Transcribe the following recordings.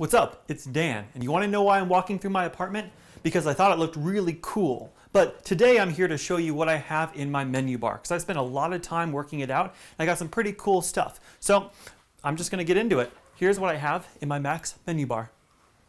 What's up? It's Dan, and you want to know why I'm walking through my apartment? Because I thought it looked really cool. But today I'm here to show you what I have in my menu bar, because I spent a lot of time working it out, and I got some pretty cool stuff. So I'm just going to get into it. Here's what I have in my Macs menu bar.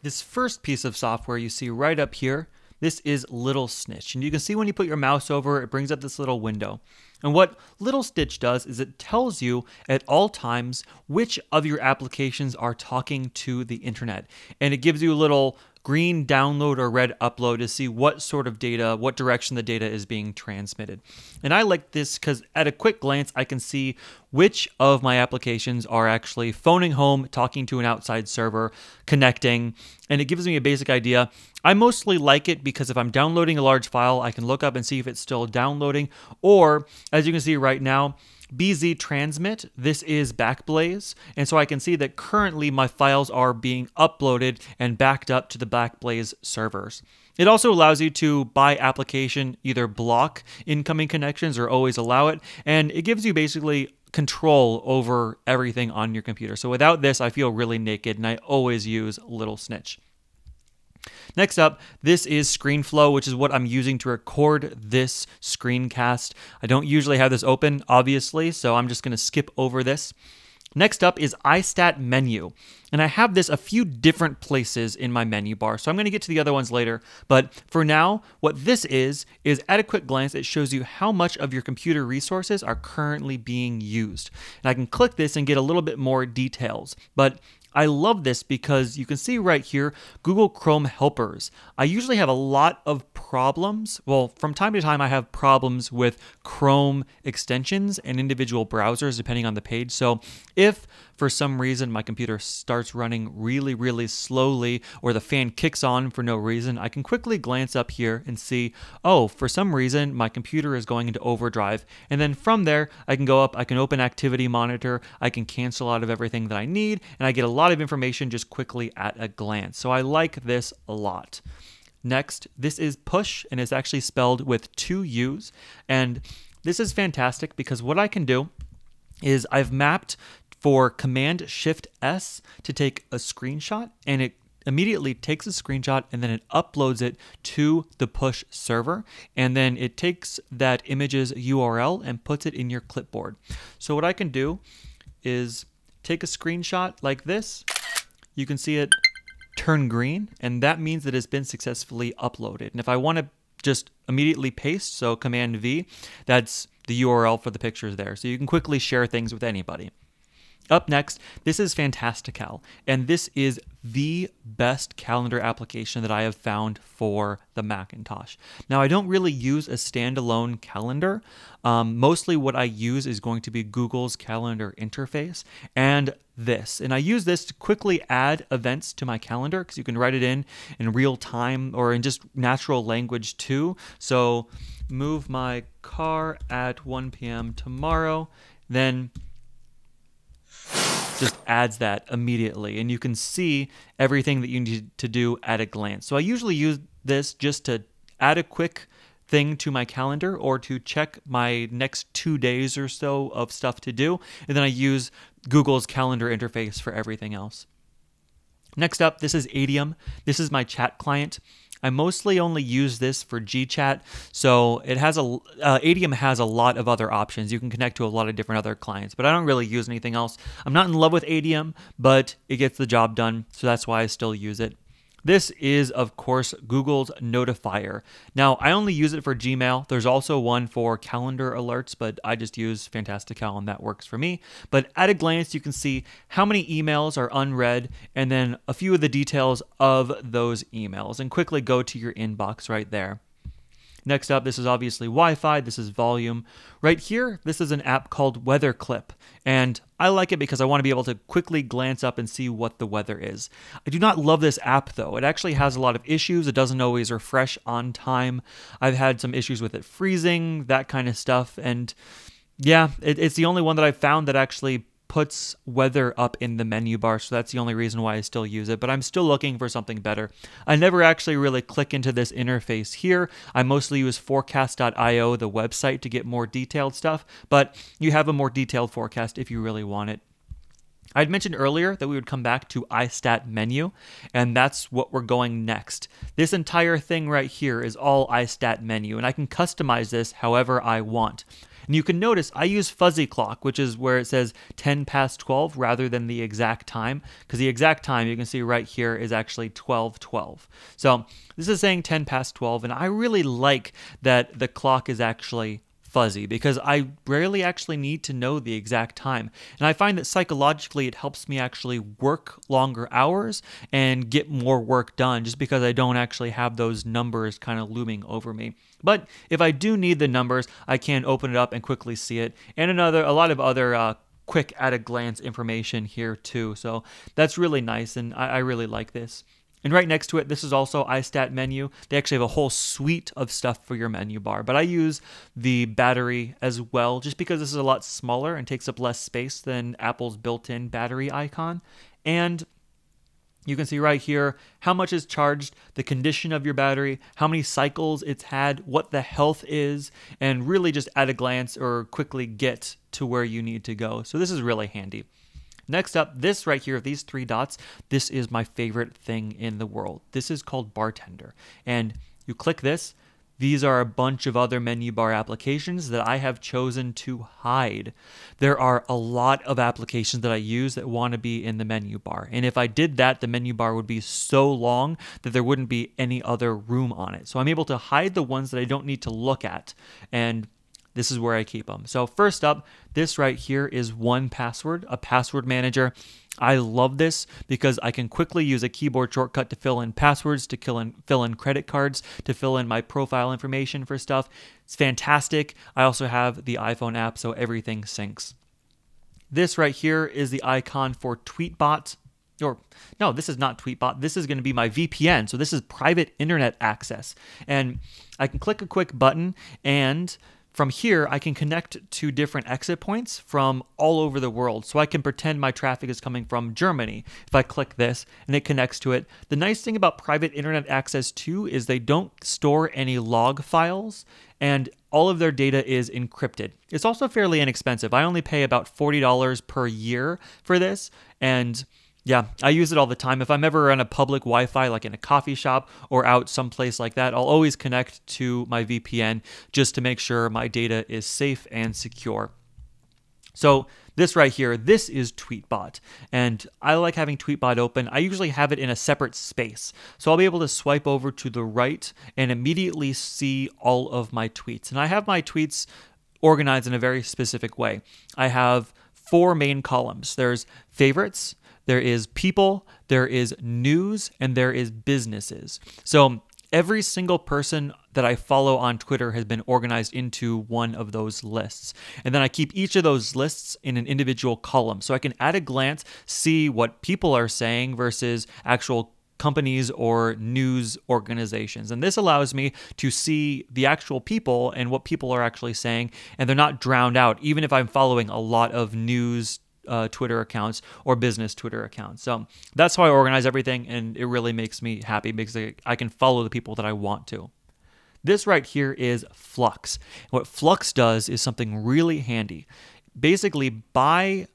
This first piece of software you see right up here this is Little Snitch. And you can see when you put your mouse over, it brings up this little window. And what Little Stitch does is it tells you at all times which of your applications are talking to the internet. And it gives you a little green download or red upload to see what sort of data, what direction the data is being transmitted. And I like this because at a quick glance, I can see which of my applications are actually phoning home, talking to an outside server, connecting, and it gives me a basic idea. I mostly like it because if I'm downloading a large file, I can look up and see if it's still downloading, or as you can see right now, BZ transmit, this is Backblaze. And so I can see that currently my files are being uploaded and backed up to the Backblaze servers. It also allows you to, by application, either block incoming connections or always allow it. And it gives you basically control over everything on your computer. So without this, I feel really naked and I always use Little Snitch. Next up, this is ScreenFlow, which is what I'm using to record this screencast. I don't usually have this open, obviously, so I'm just gonna skip over this. Next up is iStat menu. And I have this a few different places in my menu bar, so I'm gonna get to the other ones later. But for now, what this is, is at a quick glance, it shows you how much of your computer resources are currently being used. And I can click this and get a little bit more details. But I love this because you can see right here, Google Chrome helpers. I usually have a lot of problems. Well, from time to time, I have problems with Chrome extensions and individual browsers, depending on the page. So if for some reason my computer starts running really, really slowly or the fan kicks on for no reason, I can quickly glance up here and see, oh, for some reason my computer is going into overdrive. And then from there, I can go up, I can open activity monitor, I can cancel out of everything that I need, and I get a lot lot of information just quickly at a glance. So I like this a lot. Next, this is push and it's actually spelled with two U's. And this is fantastic because what I can do is I've mapped for Command Shift S to take a screenshot and it immediately takes a screenshot and then it uploads it to the push server and then it takes that image's URL and puts it in your clipboard. So what I can do is take a screenshot like this, you can see it turn green, and that means that it's been successfully uploaded. And if I want to just immediately paste, so Command V, that's the URL for the pictures there. So you can quickly share things with anybody. Up next, this is Fantastical, and this is the best calendar application that I have found for the Macintosh. Now, I don't really use a standalone calendar. Um, mostly what I use is going to be Google's calendar interface and this. And I use this to quickly add events to my calendar because you can write it in in real time or in just natural language too. So move my car at 1 p.m. tomorrow, then just adds that immediately. And you can see everything that you need to do at a glance. So I usually use this just to add a quick thing to my calendar or to check my next two days or so of stuff to do. And then I use Google's calendar interface for everything else. Next up, this is Adium. This is my chat client. I mostly only use this for GChat, so it has a uh, Adium has a lot of other options. You can connect to a lot of different other clients, but I don't really use anything else. I'm not in love with Adium, but it gets the job done, so that's why I still use it. This is, of course, Google's Notifier. Now, I only use it for Gmail. There's also one for calendar alerts, but I just use Fantastical and that works for me. But at a glance, you can see how many emails are unread and then a few of the details of those emails and quickly go to your inbox right there. Next up, this is obviously Wi-Fi, this is volume. Right here, this is an app called Weather Clip, and I like it because I want to be able to quickly glance up and see what the weather is. I do not love this app though. It actually has a lot of issues. It doesn't always refresh on time. I've had some issues with it freezing, that kind of stuff, and yeah, it, it's the only one that I've found that actually puts weather up in the menu bar, so that's the only reason why I still use it, but I'm still looking for something better. I never actually really click into this interface here. I mostly use forecast.io, the website, to get more detailed stuff, but you have a more detailed forecast if you really want it. I'd mentioned earlier that we would come back to iStat menu, and that's what we're going next. This entire thing right here is all iStat menu, and I can customize this however I want. And you can notice I use fuzzy clock, which is where it says 10 past 12 rather than the exact time, because the exact time you can see right here is actually 1212. So this is saying 10 past 12, and I really like that the clock is actually fuzzy because I rarely actually need to know the exact time. And I find that psychologically it helps me actually work longer hours and get more work done just because I don't actually have those numbers kind of looming over me. But if I do need the numbers, I can open it up and quickly see it. And another, a lot of other uh, quick at a glance information here too. So that's really nice and I, I really like this. And right next to it, this is also iStat menu. They actually have a whole suite of stuff for your menu bar, but I use the battery as well just because this is a lot smaller and takes up less space than Apple's built-in battery icon. And you can see right here how much is charged, the condition of your battery, how many cycles it's had, what the health is, and really just at a glance or quickly get to where you need to go. So this is really handy. Next up, this right here, these three dots, this is my favorite thing in the world. This is called Bartender. And you click this, these are a bunch of other menu bar applications that I have chosen to hide. There are a lot of applications that I use that want to be in the menu bar. And if I did that, the menu bar would be so long that there wouldn't be any other room on it. So I'm able to hide the ones that I don't need to look at. And this is where I keep them. So first up, this right here is one password, a password manager. I love this because I can quickly use a keyboard shortcut to fill in passwords, to fill in, fill in credit cards, to fill in my profile information for stuff. It's fantastic. I also have the iPhone app, so everything syncs. This right here is the icon for Tweetbot. Or, no, this is not Tweetbot. This is going to be my VPN. So, this is private internet access. And I can click a quick button and from here, I can connect to different exit points from all over the world. So I can pretend my traffic is coming from Germany if I click this and it connects to it. The nice thing about private internet access too is they don't store any log files and all of their data is encrypted. It's also fairly inexpensive. I only pay about $40 per year for this and yeah, I use it all the time. If I'm ever on a public Wi Fi, like in a coffee shop or out someplace like that, I'll always connect to my VPN just to make sure my data is safe and secure. So, this right here, this is Tweetbot. And I like having Tweetbot open. I usually have it in a separate space. So I'll be able to swipe over to the right and immediately see all of my tweets. And I have my tweets organized in a very specific way. I have four main columns there's favorites, there is people, there is news, and there is businesses. So every single person that I follow on Twitter has been organized into one of those lists. And then I keep each of those lists in an individual column. So I can at a glance see what people are saying versus actual companies or news organizations. And this allows me to see the actual people and what people are actually saying. And they're not drowned out, even if I'm following a lot of news uh, Twitter accounts or business Twitter accounts. So that's how I organize everything, and it really makes me happy because I, I can follow the people that I want to. This right here is Flux. What Flux does is something really handy. Basically, by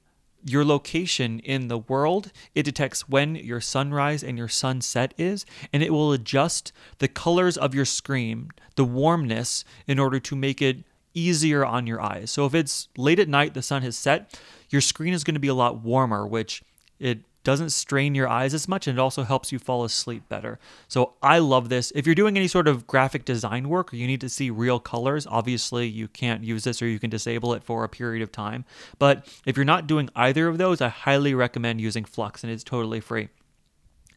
your location in the world, it detects when your sunrise and your sunset is, and it will adjust the colors of your screen, the warmness, in order to make it easier on your eyes. So if it's late at night, the sun has set, your screen is going to be a lot warmer, which it doesn't strain your eyes as much and it also helps you fall asleep better. So I love this. If you're doing any sort of graphic design work or you need to see real colors, obviously you can't use this or you can disable it for a period of time. But if you're not doing either of those, I highly recommend using Flux and it's totally free.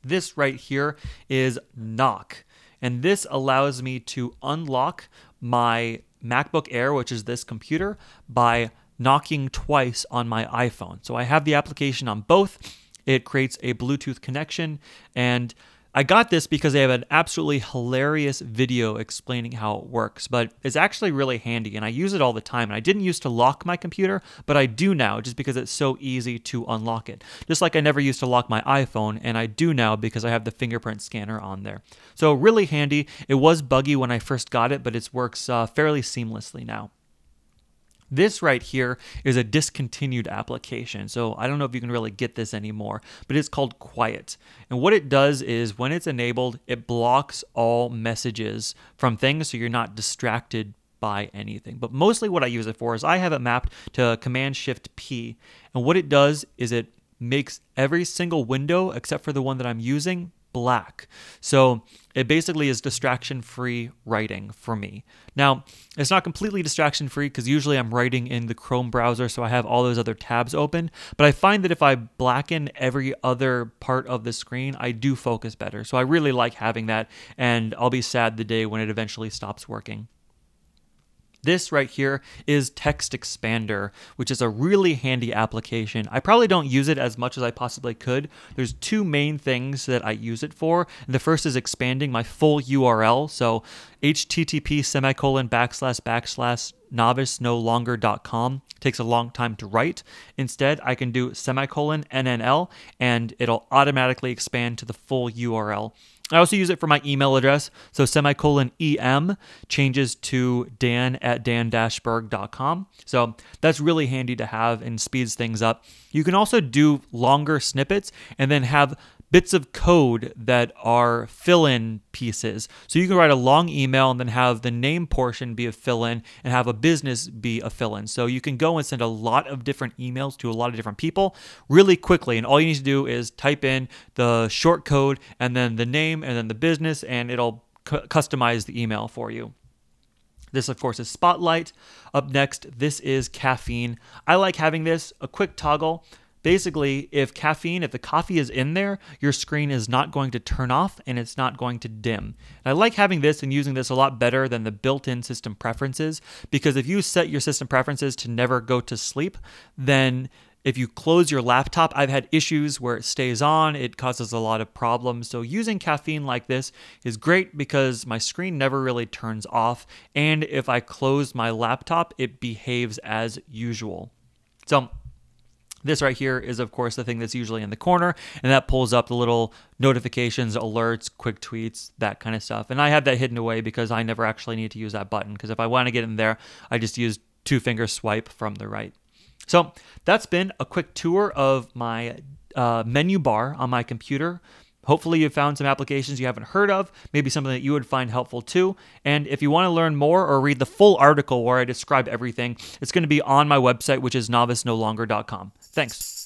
This right here is Knock. And this allows me to unlock my MacBook Air, which is this computer, by knocking twice on my iPhone. So I have the application on both. It creates a Bluetooth connection. And I got this because they have an absolutely hilarious video explaining how it works, but it's actually really handy and I use it all the time. And I didn't used to lock my computer, but I do now just because it's so easy to unlock it. Just like I never used to lock my iPhone, and I do now because I have the fingerprint scanner on there. So, really handy. It was buggy when I first got it, but it works uh, fairly seamlessly now. This right here is a discontinued application. So I don't know if you can really get this anymore, but it's called Quiet. And what it does is when it's enabled, it blocks all messages from things so you're not distracted by anything. But mostly what I use it for is I have it mapped to Command Shift P. And what it does is it makes every single window except for the one that I'm using black. So it basically is distraction free writing for me. Now, it's not completely distraction free because usually I'm writing in the Chrome browser, so I have all those other tabs open. But I find that if I blacken every other part of the screen, I do focus better. So I really like having that, and I'll be sad the day when it eventually stops working. This right here is Text Expander, which is a really handy application. I probably don't use it as much as I possibly could. There's two main things that I use it for. The first is expanding my full URL. So http semicolon backslash backslash novice no longer.com takes a long time to write. Instead, I can do semicolon NNL and it'll automatically expand to the full URL. I also use it for my email address. So semicolon EM changes to dan at dan-berg.com. So that's really handy to have and speeds things up. You can also do longer snippets and then have bits of code that are fill in pieces. So you can write a long email and then have the name portion be a fill in and have a business be a fill in. So you can go and send a lot of different emails to a lot of different people really quickly. And all you need to do is type in the short code and then the name and then the business, and it'll customize the email for you. This, of course, is Spotlight. Up next, this is Caffeine. I like having this, a quick toggle basically if caffeine if the coffee is in there your screen is not going to turn off and it's not going to dim and i like having this and using this a lot better than the built-in system preferences because if you set your system preferences to never go to sleep then if you close your laptop, I've had issues where it stays on, it causes a lot of problems. So, using caffeine like this is great because my screen never really turns off. And if I close my laptop, it behaves as usual. So, this right here is, of course, the thing that's usually in the corner, and that pulls up the little notifications, alerts, quick tweets, that kind of stuff. And I have that hidden away because I never actually need to use that button because if I want to get in there, I just use two finger swipe from the right. So that's been a quick tour of my uh, menu bar on my computer. Hopefully, you found some applications you haven't heard of, maybe something that you would find helpful too. And if you want to learn more or read the full article where I describe everything, it's going to be on my website, which is novicenolonger.com. Thanks.